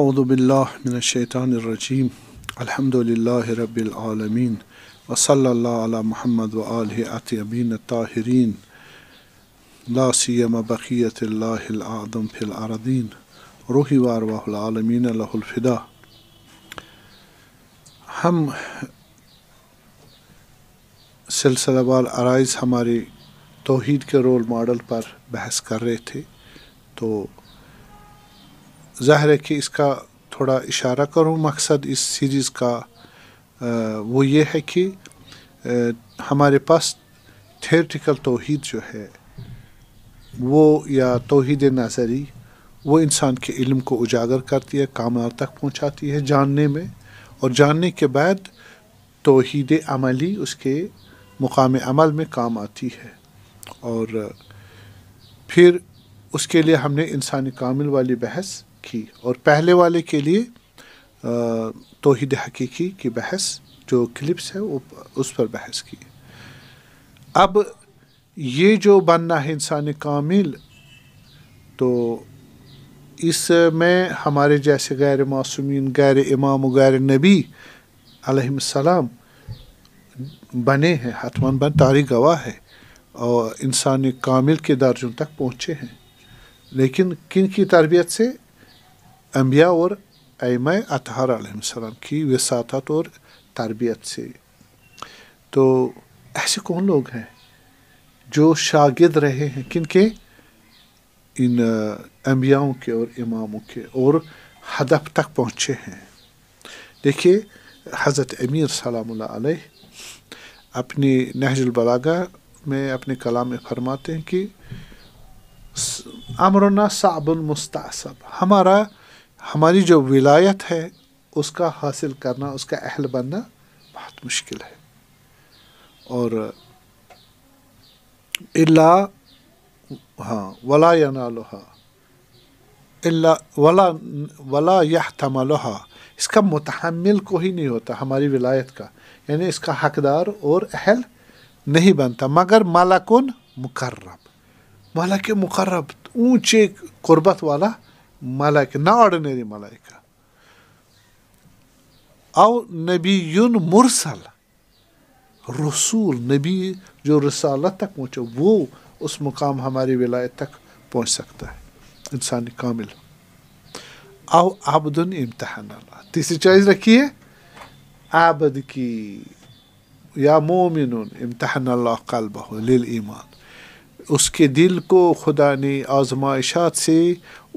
Euzu billahi mineşşeytanirracim. Elhamdülillahi rabbil alamin. Ve sallallahu ala Muhammed ve alihi atyibin tahirin. La siyema bakiyetillahil azam fil aradin. Ruhi ve arvahul alamin lehul fida. हम सिलसिलावार आरइज़ हमारी तोहद के role model पर बहस कर रहे थे तो ज़ाहिर है कि इसका थोड़ा इशारा करूँ मकसद इस सीरीज़ का वो ये है कि हमारे पास थियोरेटिकल तोहद जो है वो या तोहद नज़री वो इंसान के इल्म को उजागर करती है कामार तक पहुँचाती है जानने में और जानने के बाद तोहद अमली उसके मुकाम अमल में काम आती है और फिर उसके लिए हमने इंसानी कामिल वाली बहस की और पहले वाले के लिए तोहद हकीकी की बहस जो क्लिप्स है वो उस पर बहस की अब ये जो बनना है इंसान कामिल तो इसमें हमारे जैसे गैर मासूमिन गैर इमाम गैर नबी सलाम बने हैं हतमान बन तारी गवाह है और इंसान कामिल के दर्जों तक पहुँचे हैं लेकिन किन की तरबियत से अम्बिया और अमय अतहर आलम की वसात और तरबियत से तो ऐसे कौन लोग हैं जो शागिद रहे हैं किन के इन अम्बियाओं के और इमामों के और हदफ तक पहुँचे हैं देखिए हज़रत अमीर सलाम अपनी नहजुलबलागा में अपने कलाम में फरमाते हैं कि अमरना साबुल मुस्तासब हमारा हमारी जो विलायत है उसका हासिल करना उसका अहल बनना बहुत मुश्किल है और इला हाँ वला लोहा इला वला वला यह तमालोहा इसका मुतहमल को ही नहीं होता हमारी विलायत का यानी इसका हकदार और अहल नहीं बनता मगर मालाकुन मुकर्रब माला मुकर्रब ऊंचे कुर्बत वाला मलाइक ना ऑर्डिनरी मलाइक और नबी युन मुरसल रसूल नबी जो रसालत तक पहुँचा वो उस मुकाम हमारी विलायत तक पहुँच सकता है इंसान कामिल और आबदन इम्तहान तीसरी चॉइस रखिए आबद की या मोमिन इम्तहान अल्लाह कल्ब ईमान उसके दिल को खुदा ने आजमाइशात से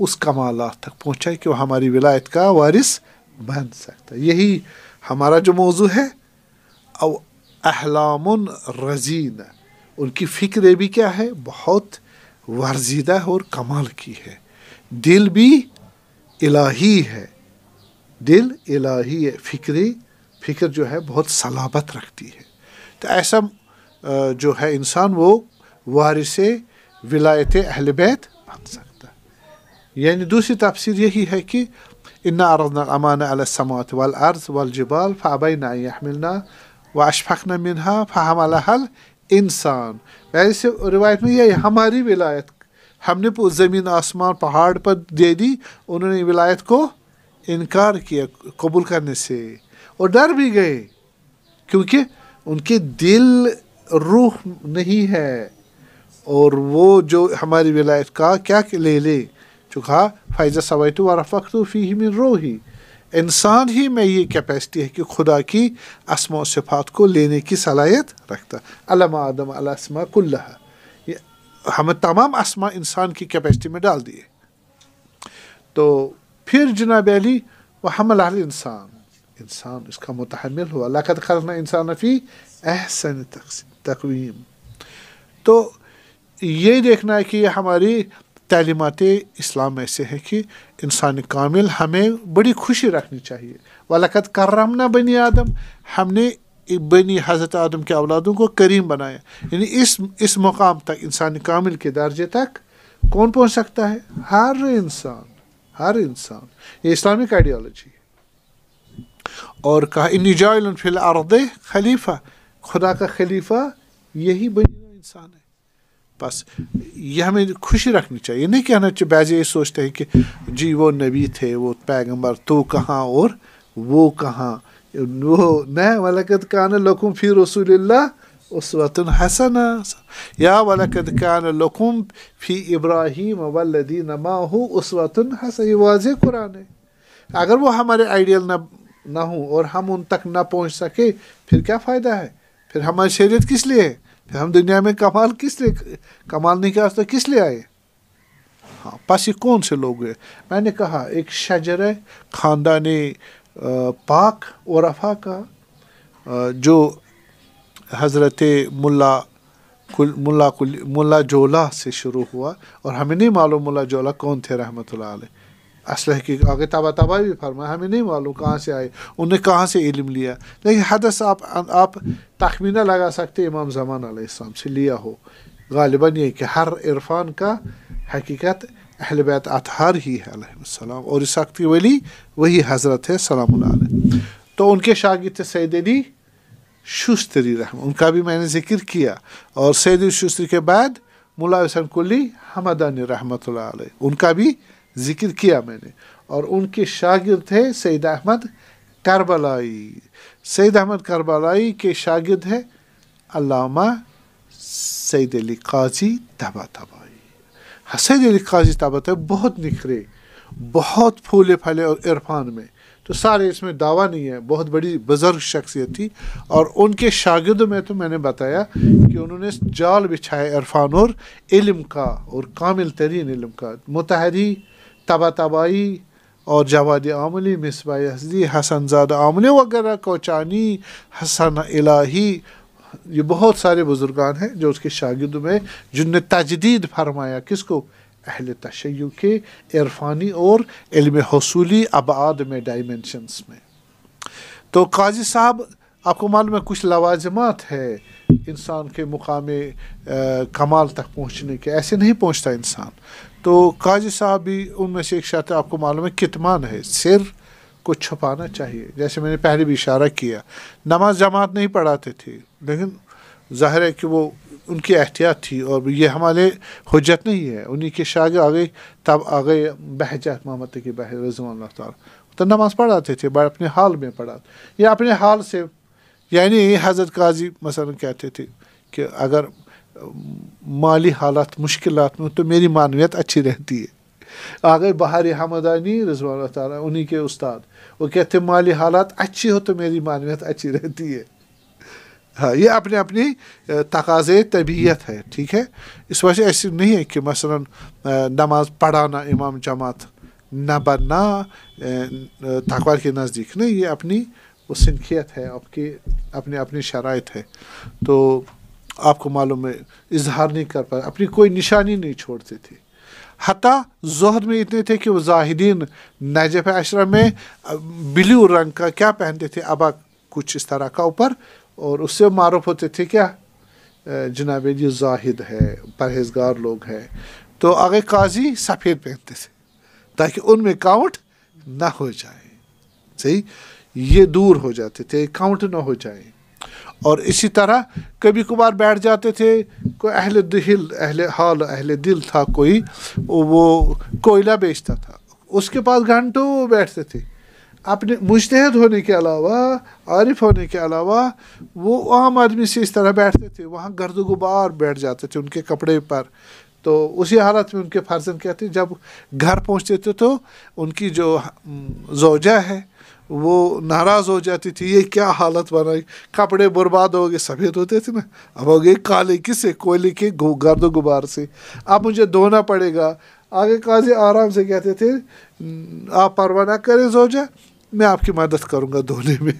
उस कमाल तक पहुँचाए कि वह हमारी विलायत का वारिस बन सकता है यही हमारा जो मौजू है और अहलाम रजीन उनकी फ़िक्र भी क्या है बहुत वर्जीदा और कमाल की है दिल भी इलाही है दिल इलाही है फ़िक्री फ़िक्र जो है बहुत सलाबत रखती है तो ऐसा जो है इंसान वो वारिस विलायत अहल बैत बन सकता यानी दूसरी तफसीर यही है कि इन्ना अरजना अमान अलसमात वाल अर्ज वाल जबाल फ़ाबई नामिलना व अशफ़ना मिनहा फ़ाहम हल इंसान वैसे रिवायत में यह हमारी विलायत हमने ज़मीन आसमान पहाड़ पर दे दी उन्होंने विलायत को इनकार किया कबूल करने से और डर भी गए क्योंकि उनके दिल रूह नहीं है और वो जो हमारी विलायत का क्या ले ले Çünkü faiza तो ve rafaktu fihi min ruhi. इंसान ही में ये कैपेसिटी है कि खुदा की असमा सिफात को लेने की सलाहियत रखता अलम आदम अलसमा कुल्लहा ये तमाम आसमा इंसान की कैपेसिटी में डाल दिए तो फिर जनाब अली हम हमल इंसान इंसान इसका मुतहमिल हुआ लकत खरना इंसान फ़ी अहसन तकवीम तो ये देखना है कि हमारी तलीमत इस्लाम ऐसे है कि इंसान कामिल हमें बड़ी खुशी रखनी चाहिए वलकत करमना बनी आदम हमने बनी हज़रत आदम के अवलादों को करीम बनाया यानी इस इस मुकाम तक इंसान कामिल के दर्जे तक कौन पहुंच सकता है हर इंसान हर इंसान ये इस्लामिक आइडियोलॉजी है और कहा इन जायल फिल खलीफा खुदा का खलीफा यही बनी इंसान है बस ये हमें खुशी रखनी चाहिए नहीं कहना चाहिए बैज ये सोचते हैं कि जी वो नबी थे वो पैगंबर तो कहाँ और वो कहाँ वो न वलकत कान लकुम फ़ी रसूल उसवतन हसन या वलकत कान लकुम फ़ी इब्राहिम वल्लदी नमा हो उसवतन हसन ये वाज कुरान है अगर वो हमारे आइडियल ना ना हो और हम उन तक ना पहुंच सके फिर क्या फ़ायदा है फिर हमारी शरीयत किस लिए है हम दुनिया में कमाल किस लिए नहीं किया तो किस लिए आए हाँ बस ये कौन से लोग हैं मैंने कहा एक शजर ख़ानदान पाक और अफा का जो हज़रत मुल्ला कुल मुल्ला कुल मुल्ला जोला से शुरू हुआ और हमें नहीं मालूम मुल्ला जोला कौन थे रहमत ला असल के आगे तबा तबाह भी फरमाए हमें नहीं मालूम कहाँ से आए उन्हें कहाँ से इलम लिया लेकिन हदस आप आप तखमीना लगा सकते इमाम जमान से लिया हो गालिबा ये कि हर इरफान का हकीकत अहल बैत अतहार ही है और इस वली वही हज़रत है सलाम तो उनके शागिद सैद अली शुस्तरी रहम उनका भी मैंने जिक्र किया और सैद शुस्तरी के बाद मुला हुसैन कुल्ली हमदान रहमत उनका भी जिक्र किया मैंने और उनके शागिर थे सैद अहमद करबलाई सैद अहमद करबलाई के शागिद है अलामा सैद अली काजी तबा तबाई हाँ, सैद अली काजी तबा तब बहुत निखरे बहुत फूले फले और इरफान में तो सारे इसमें दावा नहीं है बहुत बड़ी बुज़ुर्ग शख्सियत थी और उनके शागिद में तो मैंने बताया कि उन्होंने जाल बिछाया इरफान और इल्म का और कामिल तरीन इल्म का मुतहरी तबा तबाही और जवाद आमली मिसबा हसन हसनजाद आमले वगैरह कोचानी हसन इलाही ये बहुत सारे बुज़ुर्गान हैं जो उसके शागिद में जिनने तजदीद फरमाया किस को अहल तशैय के इरफानी और इल्म हसूली अबाद में डायमेंशनस में तो काजी साहब आपको मालूम है कुछ लवाजमात है इंसान के मुकाम कमाल तक पहुँचने के ऐसे नहीं पहुँचता इंसान तो काजी साहब भी उनमें से एक शर्त आपको मालूम है कितमान है सिर को छुपाना चाहिए जैसे मैंने पहले भी इशारा किया नमाज जमात नहीं पढ़ाते थे लेकिन ज़ाहिर है कि वो उनकी एहतियात थी और ये हमारे हजत नहीं है उन्हीं के शाग आ गए तब आ गए बहजात मोहम्मद की बह रजमान तो नमाज पढ़ाते थे बड़े अपने हाल में पढ़ा या अपने हाल से यानी हज़रत काजी मसलन कहते थे कि अगर माली हालात मुश्किल में तो मेरी मानवियत अच्छी रहती है आगे बाहर बहार हमदानी रजवान तारा उन्हीं के उस्ताद वो कहते माली हालात अच्छी हो तो मेरी मानवियत अच्छी रहती है हाँ ये अपने अपनी तकाजे तबीयत है ठीक है इस वजह से ऐसी नहीं है कि मसलन नमाज पढ़ाना इमाम जमात न बनना तकवार के नज़दीक नहीं ये अपनी वो सिनखियत है आपकी अपने अपनी शराइ है तो आपको मालूम है इजहार नहीं कर पाए अपनी कोई निशानी नहीं छोड़ते थे हता जहर में इतने थे कि वो जाहिदीन नजफ आश्रम में ब्लू रंग का क्या पहनते थे अबा कुछ इस तरह का ऊपर और उससे मारूफ होते थे क्या जनाब ये जाहिद है परहेजगार लोग हैं तो आगे काजी सफ़ेद पहनते थे ताकि उनमें काउंट ना हो जाए सही ये दूर हो जाते थे काउंट ना हो जाए और इसी तरह कभी कभार बैठ जाते थे कोई अहल दिल अहल हाल अहल दिल था कोई वो कोयला बेचता था उसके पास घंटों बैठते थे अपने मुश्तहद होने के अलावा आरिफ होने के अलावा वो आम आदमी से इस तरह बैठते थे वहाँ गर्द गुबार बैठ जाते थे उनके कपड़े पर तो उसी हालत में उनके फर्जन कहते जब घर पहुँचते थे तो उनकी जो हम्म, जोजा है वो नाराज़ हो जाती थी ये क्या हालत बनाई कपड़े बर्बाद हो गए सफ़ेद होते थे ना अब हो गए काले किसे कोयले के गर्द गुबार से अब मुझे धोना पड़ेगा आगे काजी आराम से कहते थे आप ना करें जोजा मैं आपकी मदद करूँगा धोने में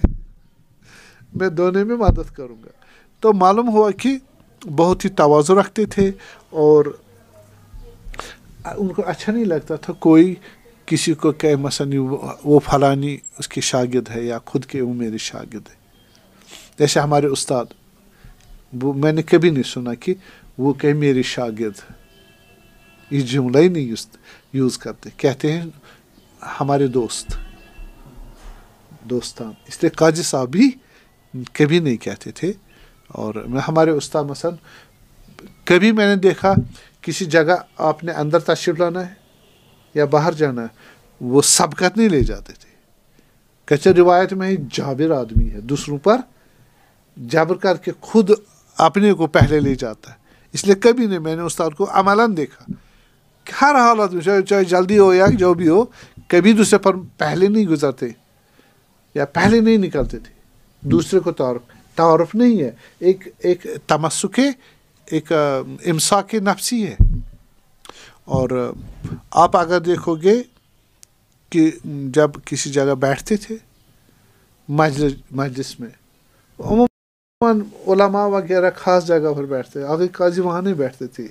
मैं धोने में मदद करूँगा तो मालूम हुआ कि बहुत ही तोज़ो रखते थे और उनको अच्छा नहीं लगता था कोई किसी को कहे मसन वो फलानी उसके शागिद है या खुद के वो मेरे शागिद है जैसे हमारे उस्ताद वो मैंने कभी नहीं सुना कि वो कहे मेरे शागिद ये जुमला ही नहीं यूज यूज़ करते कहते हैं हमारे दोस्त दोस्तान इसलिए काजी साहब भी कभी नहीं कहते थे और मैं हमारे उस्ताद मसन कभी मैंने देखा किसी जगह आपने अंदर तशरीफ लाना है या बाहर जाना वो सबकत नहीं ले जाते थे कच्चे रिवायत में ही जाबिर आदमी है दूसरों पर जाबर करके खुद अपने को पहले ले जाता है इसलिए कभी नहीं मैंने उस्ताद को अमलन देखा हर हालत में चाहे चाहे जल्दी हो या जो भी हो कभी दूसरे पर पहले नहीं गुजरते या पहले नहीं निकलते थे दूसरे को तौरफ तौरफ नहीं है एक एक तमस्क एक इमसा के नफसी है और आप अगर देखोगे कि जब किसी जगह बैठते थे मजलिस मजलिस में उलमा वगैरह ख़ास जगह पर बैठते आगे काजी वहाँ नहीं बैठते थे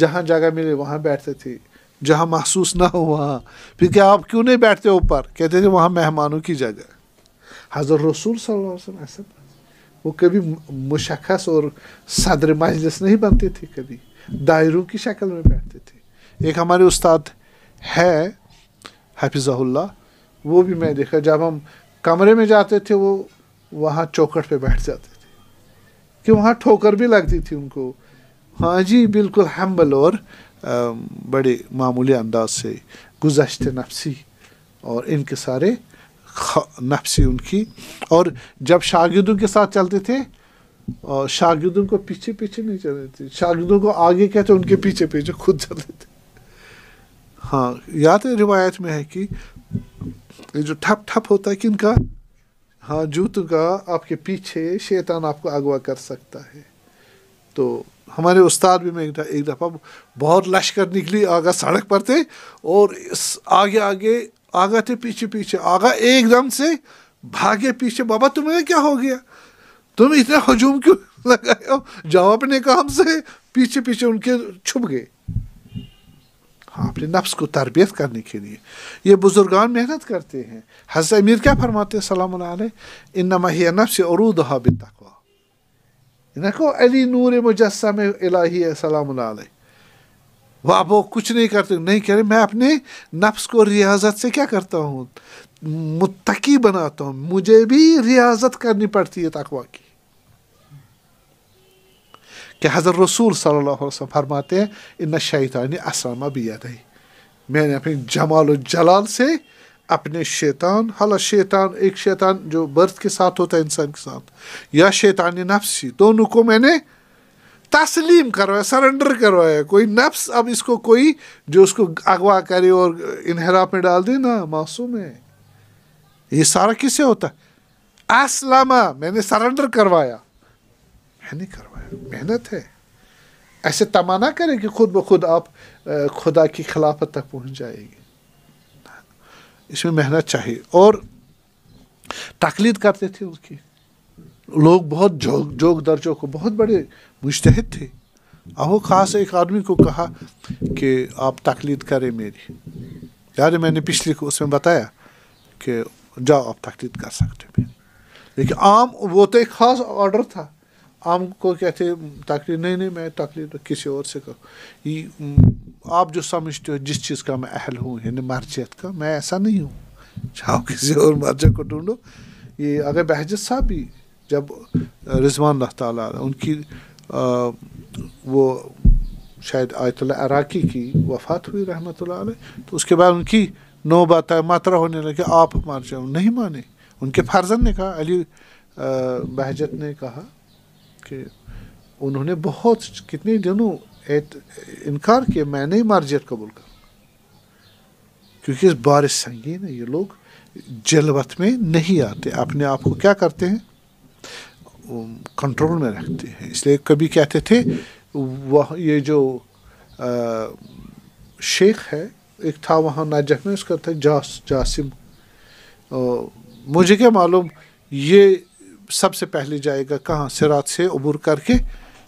जहाँ जगह मिले वहाँ बैठते थे जहाँ महसूस ना हो वहाँ फिर क्या आप क्यों नहीं बैठते ऊपर कहते थे वहाँ मेहमानों की जगह हज़र रसूल सल्लल्लाहु अलैहि वसल्लम वो कभी मुशखस और सदर मजलिस नहीं बनते थे कभी दायरों की शक्ल में बैठते थे एक हमारे उस्ताद है हाफिज़ाहुल्ला वो भी मैं देखा जब हम कमरे में जाते थे वो वहाँ चौकट पे बैठ जाते थे कि वहाँ ठोकर भी लगती थी उनको हाँ जी बिल्कुल हम्बल और बड़े मामूली अंदाज से गुजशत नफसी और इनके सारे नफसी उनकी और जब शागिदों के साथ चलते थे और शागिदों को पीछे पीछे नहीं चलते थे शागिदों को आगे कहते उनके पीछे पीछे खुद चलते थे हाँ याद है रिवायत में है कि ये जो ठप ठप होता है कि इनका हाँ जूत का आपके पीछे शैतान आपको अगवा कर सकता है तो हमारे उस्ताद भी मैं एक दफ़ा बहुत लश्कर निकली आगा सड़क पर थे और इस आगे आगे आगा थे पीछे पीछे आगा एकदम से भागे पीछे बाबा तुम्हें क्या हो गया तुम इतना हजूम क्यों लगाए हो जाओ अपने काम से पीछे पीछे उनके छुप गए हाँ, अपने नफ्स को तरबियत करने के लिए ये बुजुर्गान मेहनत करते हैं हजरत अमीर क्या फरमाते हैं सलाम इन नफ्स अरूद हाबिन अली नूर मुजस्म इलाही सलाम वह वो कुछ नहीं करते नहीं कह रहे मैं अपने नफ्स को रियाजत से क्या करता हूँ मुत्तकी बनाता हूँ मुझे भी रियाजत करनी पड़ती है तकवा की कि हज़र रसूल सल्लल्लाहु फरमाते हैं इन शैतान असामा बिया मैंने अपने जमाल जलाल से अपने शैतान हला शैतान एक शैतान जो बर्थ के साथ होता है इंसान के साथ या शैतान नफ्सी दोनों को मैंने तस्लीम करवाया सरेंडर करवाया कोई नफ्स अब इसको कोई जो उसको अगवा करे और इनहराफ में डाल दे ना मासूम है ये सारा किसे होता असलामा मैंने सरेंडर करवाया नहीं करवाया मेहनत है ऐसे तमाना करें कि खुद ब खुद आप खुदा की खिलाफत तक पहुंच जाएगी इसमें मेहनत चाहिए और तकलीद करते थे उनकी लोग बहुत जोग जोग दर्जों को बहुत बड़े मुश्तहद थे अब वो खास एक आदमी को कहा कि आप तकलीद करें मेरी यार मैंने पिछले को उसमें बताया कि जाओ आप तकलीद कर सकते मेरी लेकिन आम वो तो एक ख़ास ऑर्डर था आम को कहते तकलीर नहीं नहीं मैं तकलीर किसी और से करूँ ये आप जो समझते हो जिस चीज़ का मैं अहल हूँ यानी मर्जियत का मैं ऐसा नहीं हूँ चाहो किसी और मर्जियत को ढूंढो ये अगर बहजत साहब भी जब रिजवान ताला उनकी आ, वो शायद आयतुल्ला अराकी की वफ़ात हुई रहमत तो उसके बाद उनकी नौबात मात्रा होने लगी आप हमारे नहीं माने उनके फर्जन ने कहा अली बहजत ने कहा कि उन्होंने बहुत कितने दिनों इनकार किया मैं नहीं मार्जियत कबूल कर क्योंकि इस बारिश संगीन है ये लोग जलवत में नहीं आते अपने आप को क्या करते हैं कंट्रोल में रखते हैं इसलिए कभी कहते थे वह ये जो आ, शेख है एक था वहाँ नाजह में उसका था जास जासिम आ, मुझे क्या मालूम ये सबसे पहले जाएगा कहाँ सिरात से अबूर करके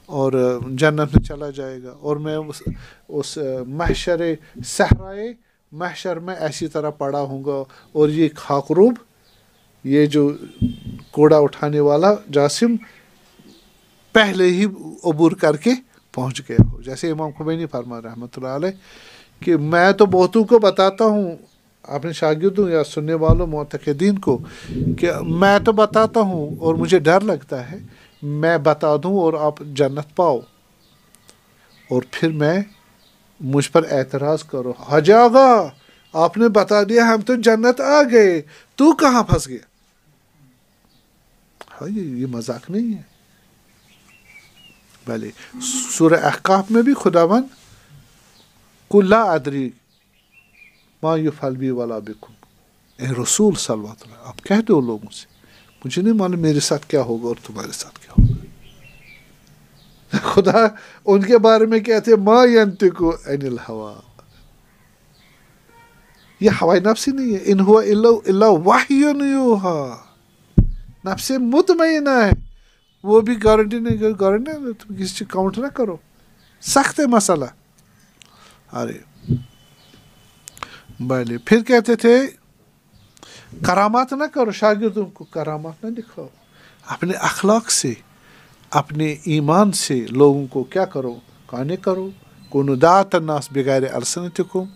और जन्नत में चला जाएगा और मैं उस उस महशर सहराए महशर में ऐसी तरह पड़ा हूँगा और ये खाकरूब ये जो कोड़ा उठाने वाला जासिम पहले ही अबूर करके पहुँच गया हो जैसे इमाम खुबैनी फरमा रहमत कि मैं तो बहुतों को बताता हूँ अपने शागिदों या सुनने वालों मतदीन को कि मैं तो बताता हूँ और मुझे डर लगता है मैं बता दूँ और आप जन्नत पाओ और फिर मैं मुझ पर एतराज़ करो हजागा आपने बता दिया हम तो जन्नत आ गए तू कहाँ फंस गया हाँ ये ये मजाक नहीं है भले सुर अहकाफ में भी खुदावन कुल्ला अदरी फल युफलबी वाला बिकुम ए रसूल सलवा अलैहि आप कह दो लोगों से मुझे नहीं मालूम मेरे साथ क्या होगा और तुम्हारे साथ क्या होगा खुदा उनके बारे में कहते माँ यंत को अनिल हवा ये हवाई नफ्स ही नहीं है इन हुआ इल्ला नफ्स है वो भी गारंटी नहीं करो गारंटी तुम किसी काउंट ना करो सख्त है मसाला अरे बले फिर कहते थे करामात ना करो शागिर्दों को करामात ना दिखाओ अपने अखलाक से अपने ईमान से लोगों को क्या करो कहने करो को दात नास बगैर तुम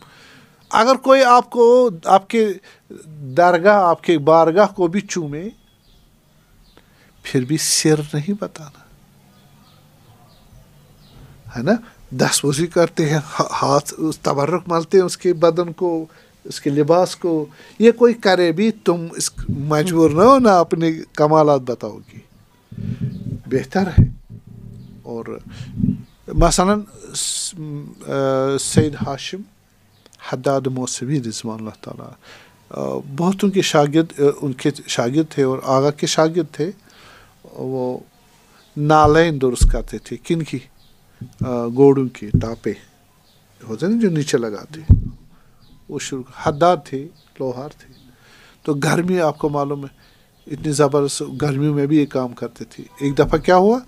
अगर कोई आपको आपके दरगाह आपके बारगाह को भी चूमे फिर भी सिर नहीं बताना है ना दस वजी करते हैं हाथ उस तबरक मलते हैं उसके बदन को उसके लिबास को ये कोई करे भी तुम इस मजबूर ना हो ना अपने कमालत बताओगी बेहतर है और मसला सैद हाशिम हद्दाद मौसवी रजमान ताला बहुत उनके शागिद उनके शागिद थे और आगा के शागिद थे वो नालें दुरुस्त करते थे किन की गोड़ू के टापे होते ना जो नीचे लगाते वो शुरू हद्दार थे लोहार थे तो गर्मी आपको मालूम है इतनी ज़बरदस्त गर्मियों में भी ये काम करते थे एक दफ़ा क्या हुआ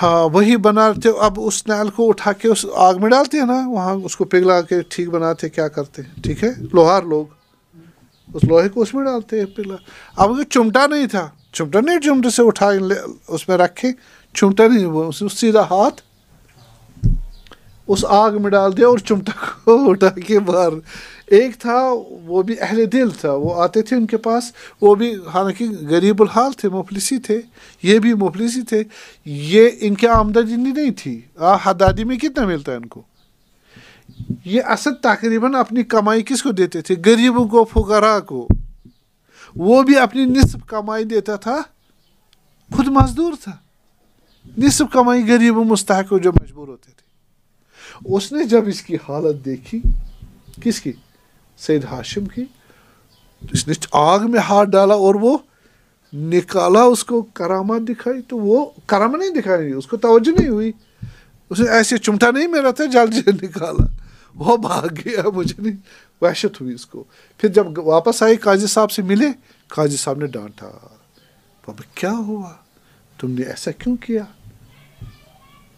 हाँ वही बना रहे थे अब उस नैल को उठा के उस आग में डालते हैं ना वहाँ उसको पिघला के ठीक बनाते क्या करते हैं ठीक है लोहार लोग उस लोहे को उसमें डालते हैं पिघला अब चुमटा नहीं था चुमटा नहीं चुमटे से उठा उसमें रखें चुमटा नहीं वो सीधा हाथ उस आग में डाल दिया और चुमटा को उठा के बाहर एक था वो भी अहल दिल था वो आते थे उनके पास वो भी हालांकि गरीब हाल थे मुफलिसी थे ये भी मुफलिसी थे ये इनकी आमदनी नहीं थी हदादी में कितना मिलता है इनको ये असद तकरीबन अपनी कमाई किसको देते थे गरीबों को फुकरा को वो भी अपनी निसफ कमाई देता था खुद मजदूर था निसब कमाई गरीब मुस्तक जो मजबूर होते थे उसने जब इसकी हालत देखी किसकी सैद हाशिम की तो इसने आग में हाथ डाला और वो निकाला उसको करामा दिखाई तो वो करामा नहीं दिखाई उसको तोज्जो नहीं हुई उसने ऐसे चुमटा नहीं मेरा था जल्दी जल्दी निकाला वो भाग गया मुझे नहीं वहशत हुई उसको फिर जब वापस आए काजी साहब से मिले काजी साहब ने डांटा बाबा क्या हुआ तुमने ऐसा क्यों किया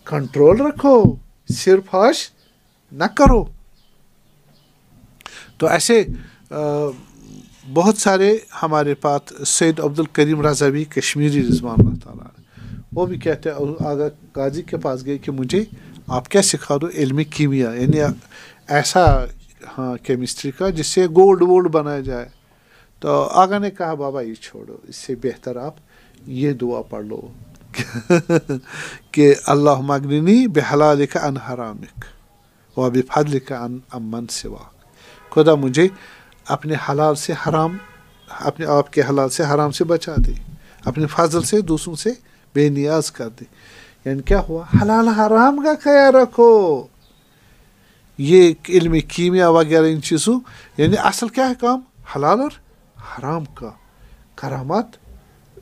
कंट्रोल रखो सिरफाश न करो तो ऐसे आ, बहुत सारे हमारे पास सैद अब्दुल करीम रजावी कश्मीरी रिजवान तारा वो भी कहते हैं आगा गाजी के पास गए कि मुझे आप क्या सिखा दो इलमी कीमिया यानी ऐसा हाँ केमिस्ट्री का जिससे गोल्ड वोल्ड बनाया जाए तो आगा ने कहा बाबा ये छोड़ो इससे बेहतर आप ये दुआ पढ़ लो कि अल्लाह मगनिनी बेहला लिखा अन हरामिक व बिफद लिखा अन अमन सिवा खुदा मुझे अपने हलाल से हराम अपने आप के हलाल से हराम से बचा दे अपने फजल से दूसरों से बेनियाज कर दे यानी क्या हुआ हलाल हराम का ख्याल रखो ये इल्म कीमिया वगैरह इन चीज़ों यानी असल क्या है काम हलाल और हराम का करामत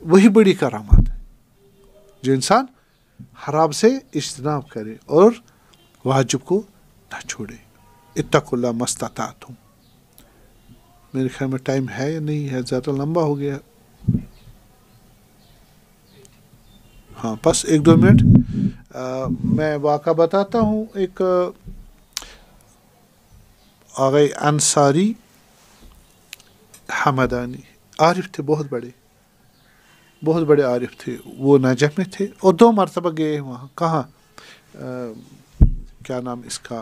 वही बड़ी करामत जो इंसान हराम से इज्तनाब करे और वाजिब को ना छोड़े इतकुल्ला मस्ता हूँ मेरे ख्याल में टाइम है या नहीं है ज़्यादा लंबा हो गया हाँ बस एक दो मिनट मैं वाक बताता हूँ एक आ गए अंसारी हमदानी आरिफ थे बहुत बड़े बहुत बड़े आरिफ थे वो नाजह में थे और दो मरतबा गए वहाँ कहाँ क्या नाम इसका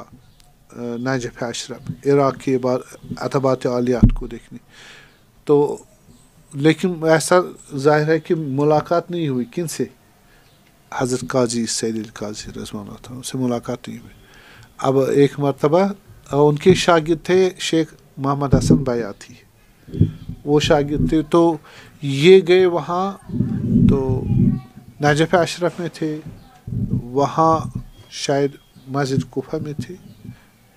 नाजफ अशरफ इराक़ के बाद अतबात आलियात को देखने तो लेकिन ऐसा जाहिर है कि मुलाकात नहीं हुई किन से हज़रत काजी सैदिल काजी रजमान था उनसे मुलाकात नहीं हुई अब एक मरतबा उनके शागिद थे शेख मोहम्मद हसन बयाती वो शागिद थे तो ये गए वहाँ तो नाजफ अशरफ में थे वहाँ शायद मस्जिद कोफा में थे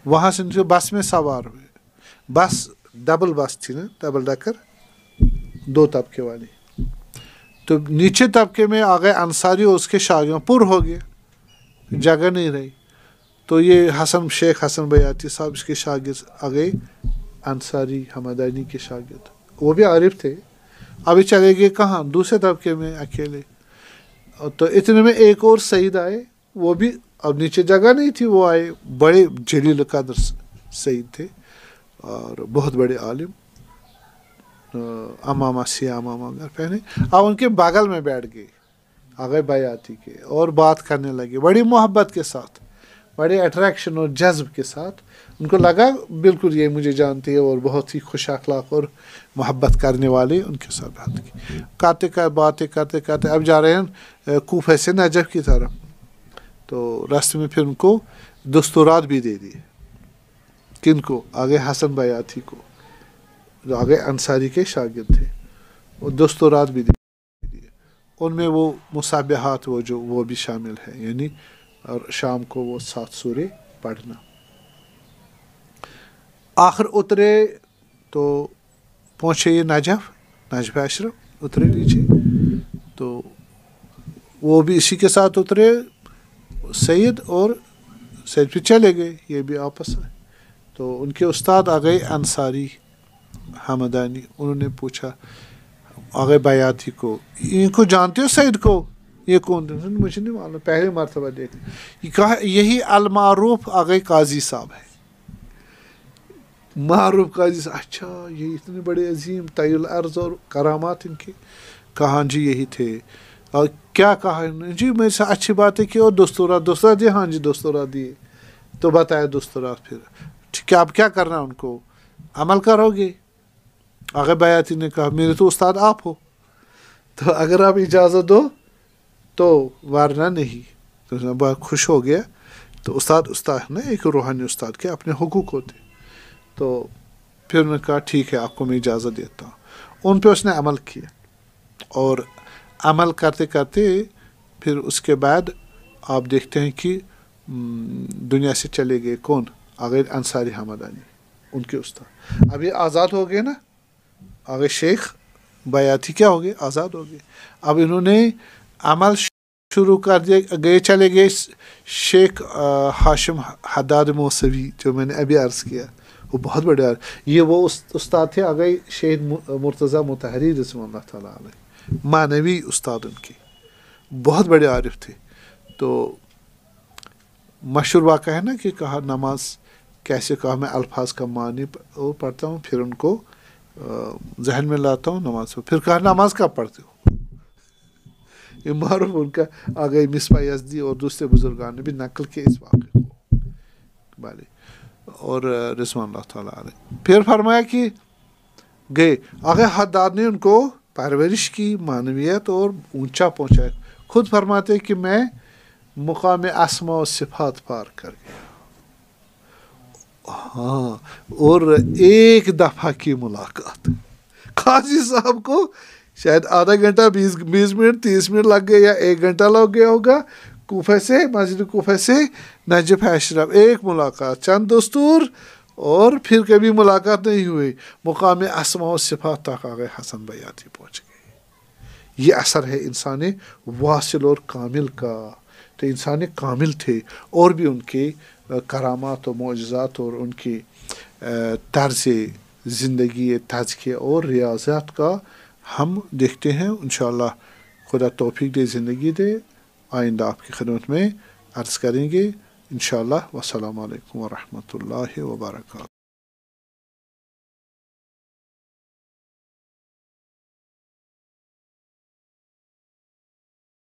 वहाँ से उनसे बस में सवार हुए बस डबल बस थी ना डबल डकर दो तबके वाली तो नीचे तबके में आ गए अंसारी और उसके शागियों पुर हो गया जगह नहीं रही तो ये हसन शेख हसन बयाती साहब इसके शागिद आ गए अंसारी हमदानी के शागिद वो भी आरिफ थे अभी चले गए कहाँ दूसरे तबके में अकेले तो इतने में एक और सईद आए वो भी अब नीचे जगह नहीं थी वो आए बड़े जलील कदर सईद थे और बहुत बड़े आलिम अमामा अमामा घर पहने अब उनके बागल में बैठ गए आगे बयाती के और बात करने लगे बड़ी मोहब्बत के साथ बड़े अट्रैक्शन और जज्ब के साथ उनको लगा बिल्कुल ये मुझे जानती है और बहुत ही खुश अखलाक और मोहब्बत करने वाले उनके साथ बात की करते का बातें करते करते अब जा रहे हैं कोफे से नजब की तरफ तो रास्ते में फिर उनको दस्तूरात भी दे दिए किन को आगे हसन बयाती को जो आगे अंसारी के शागिद थे और दस्तूरात भी दे दिए उनमें वो मुसाबहत वो जो वो भी शामिल है यानी और शाम को वो सात सूर्य पढ़ना आखिर उतरे तो पहुँचे ये नाजफ नाजफ आश्रम उतरे नीचे तो वो भी इसी के साथ उतरे सैद और सैद भी चले गए ये भी आपस में तो उनके उस्ताद आ गए अंसारी हमदानी उन्होंने पूछा आ गए बयाती को इनको जानते हो सैद को ये कौन थे मुझे नहीं मालूम पहले मरतबा देख कहा यही अलमारूफ आ गए काजी साहब है معروف काजिस अच्छा ये इतने बड़े अजीम तयल अर्ज और करामात इनके कहाँ जी यही थे और क्या कहा इन्होंने जी मेरे से अच्छी बात है कि और दस्तूरा दस्तूरा दिए हाँ जी दस्तूरा दिए तो बताया दस्तूरा फिर ठीक है आप क्या करना उनको अमल करोगे आगे बयाती ने कहा मेरे तो उस्ताद आप हो तो अगर आप इजाज़त दो तो वारना नहीं तो बड़ा खुश हो गया तो उस्ताद उस्ताद ना एक रूहानी उस्ताद के अपने हकूक होते तो फिर उन्होंने कहा ठीक है आपको मैं इजाज़त देता हूँ उन पर उसने अमल किया और अमल करते करते फिर उसके बाद आप देखते हैं कि हम्म, दुनिया से चले गए कौन आगे अंसारी हमदानी उनके उस्ताद अब ये आज़ाद हो गए ना आगे शेख बयाती क्या हो गए आज़ाद हो गए अब इन्होंने अमल शुरू कर दिया गए चले गए शेख हाशिम हदाद मौसवी जो मैंने अभी अर्ज़ किया वो बहुत बड़े आर ये वो उस, उस्ताद थे आगे शहीद मुर्तज़ा मुतहरी रसम ताली मानवी उस्ताद उनके बहुत बड़े आरिफ थे तो मशहूर वाक़ है ना कि कहा नमाज कैसे कहा मैं अल्फाज का मानी वो पढ़ता हूँ फिर उनको जहन में लाता हूँ नमाज को फिर कहा नमाज कब पढ़ते हो ये मारूफ उनका आ गई मिसपा यजदी और दूसरे बुजुर्गान ने भी नकल के इस वाक़े को बारे और रिसवान ताली फिर फरमाया कि गए आगे हदार ने उनको परवरिश की मानवीत और ऊंचा पहुंचाया खुद फरमाते कि मैं मुकाम आसमा और सिफात पार कर गया हाँ और एक दफ़ा की मुलाकात काजी साहब को शायद आधा घंटा बीस बीस मिनट तीस मिनट लग गए या एक घंटा लग गया होगा कोफे से मस्जिद कोफे से नजफ अशरफ एक मुलाकात चंद दस्तूर और फिर कभी मुलाकात नहीं हुई मुकाम असमा सिफात तक आ गए हसन बयाती पहुँच गए ये असर है इंसान वासिल और कामिल का तो इंसान कामिल थे और भी उनके करामात और मुआजात और उनके तर्ज ज़िंदगी तजके और रियाजात का हम देखते हैं इन खुदा तोफ़ी दे ज़िंदगी दे आइंदा आपकी खिदमत में अर्ज़ करेंगे इन वसलम वरहमल वर्का